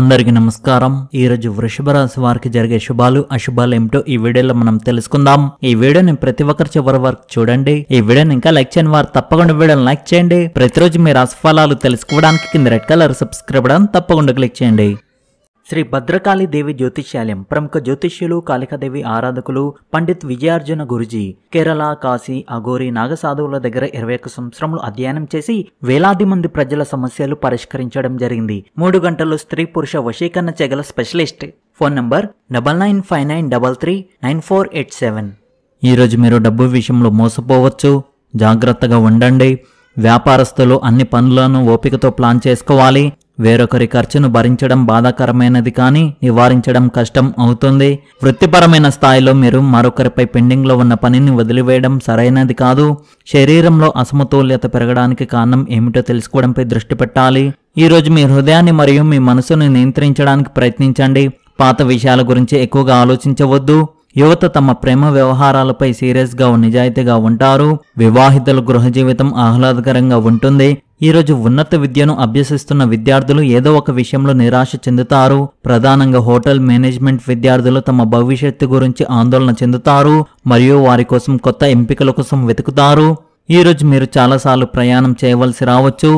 అందరికీ నమస్కారం ఈ రోజు వృషభ రాశి వారికి జరిగే శుభాలు అశుభాలు ఏమిటో ఈ వీడియోలో మనం తెలుసుకుందాం ఈ వీడియోని ప్రతి ఒక్కరు చివరి వరకు చూడండి ఈ వీడియోని ఇంకా లైక్ చేయని వారు తప్పకుండా వీడియోని లైక్ చేయండి ప్రతిరోజు మీ రాశి ఫలాలు తెలుసుకోవడానికి కింద రెడ్ కలర్ సబ్స్క్రైబ్ బటన్ తప్పకుండా క్లిక్ చేయండి శ్రీ భద్రకాళి దేవి జ్యోతిష్యాలయం ప్రముఖ జ్యోతిష్యులు కాళికాదేవి ఆరాధకులు పండిత్ విజయార్జున గురుజీ కేరళ కాశీ అఘోరి నాగసాధువుల దగ్గర ఇరవై ఒక్క సంవత్సరములు అధ్యయనం చేసి వేలాది మంది ప్రజల సమస్యలు పరిష్కరించడం జరిగింది మూడు గంటలు స్త్రీ పురుష వశీకరణ చెగల specialist phone number double nine five nine double three nine four eight seven ఈరోజు మీరు డబ్బు విషయంలో మోసపోవచ్చు జాగ్రత్తగా ఉండండి వ్యాపారస్తులు అన్ని పనులను ఓపికతో ప్లాన్ చేసుకోవాలి వేరొకరి ఖర్చును భరించడం బాధాకరమైనది కానీ నివారించడం కష్టం అవుతుంది వృత్తిపరమైన స్థాయిలో మీరు మరొకరిపై పెండింగ్లో ఉన్న పనిని వదిలివేయడం సరైనది కాదు శరీరంలో అసమతుల్యత పెరగడానికి కారణం ఏమిటో తెలుసుకోవడంపై దృష్టి పెట్టాలి ఈరోజు మీ హృదయాన్ని మరియు మీ మనసును నియంత్రించడానికి ప్రయత్నించండి పాత విషయాల గురించి ఎక్కువగా ఆలోచించవద్దు యువత తమ ప్రేమ వ్యవహారాలపై సీరియస్గా నిజాయితీగా ఉంటారు వివాహితుల గృహ జీవితం ఆహ్లాదకరంగా ఉంటుంది ఈరోజు ఉన్నత విద్యను అభ్యసిస్తున్న విద్యార్థులు ఏదో ఒక విషయంలో నిరాశ చెందుతారు ప్రధానంగా హోటల్ మేనేజ్మెంట్ విద్యార్థులు తమ భవిష్యత్తు గురించి ఆందోళన చెందుతారు మరియు వారి కోసం కొత్త ఎంపికల కోసం వెతుకుతారు ఈరోజు మీరు చాలాసార్లు ప్రయాణం చేయవలసి రావచ్చు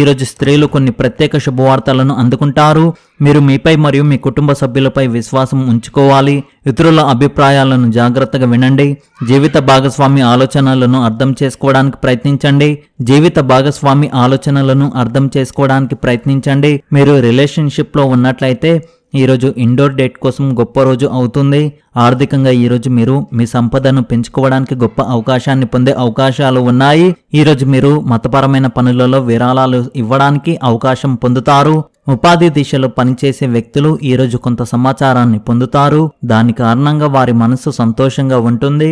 ఈరోజు స్త్రీలు కొన్ని ప్రత్యేక శుభవార్తలను అందుకుంటారు మీరు మీపై మరియు మీ కుటుంబ సభ్యులపై విశ్వాసం ఉంచుకోవాలి ఇతరుల అభిప్రాయాలను జాగ్రత్తగా వినండి జీవిత భాగస్వామి ఆలోచనలను అర్థం చేసుకోవడానికి ప్రయత్నించండి జీవిత భాగస్వామి ఆలోచనలను అర్థం చేసుకోవడానికి ప్రయత్నించండి మీరు రిలేషన్షిప్లో ఉన్నట్లయితే ఈరోజు ఇండోర్ డేట్ కోసం గొప్ప రోజు అవుతుంది ఆర్థికంగా ఈరోజు మీరు మీ సంపదను పెంచుకోవడానికి గొప్ప అవకాశాన్ని పొందే అవకాశాలు ఉన్నాయి ఈరోజు మీరు మతపరమైన పనులలో విరాళాలు ఇవ్వడానికి అవకాశం పొందుతారు ఉపాధి దిశలో పనిచేసే వ్యక్తులు ఈరోజు కొంత సమాచారాన్ని పొందుతారు దాని కారణంగా వారి మనసు సంతోషంగా ఉంటుంది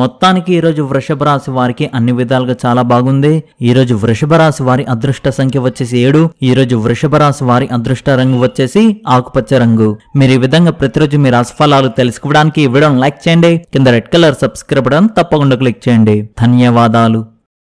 మొత్తానికి ఈరోజు వృషభ రాశి వారికి అన్ని విధాలుగా చాలా బాగుంది ఈరోజు వృషభ రాశి వారి అదృష్ట సంఖ్య వచ్చేసి ఏడు ఈరోజు వృషభ రాశి వారి అదృష్ట రంగు వచ్చేసి ఆకుపచ్చ రంగు మీరు ఈ విధంగా ప్రతిరోజు మీ రాశిఫలాలు తెలుసుకోవడానికి ఈ వీడియోను లైక్ చేయండి కింద రెడ్ కలర్ సబ్స్క్రైబ్ బటన్ తప్పకుండా క్లిక్ చేయండి ధన్యవాదాలు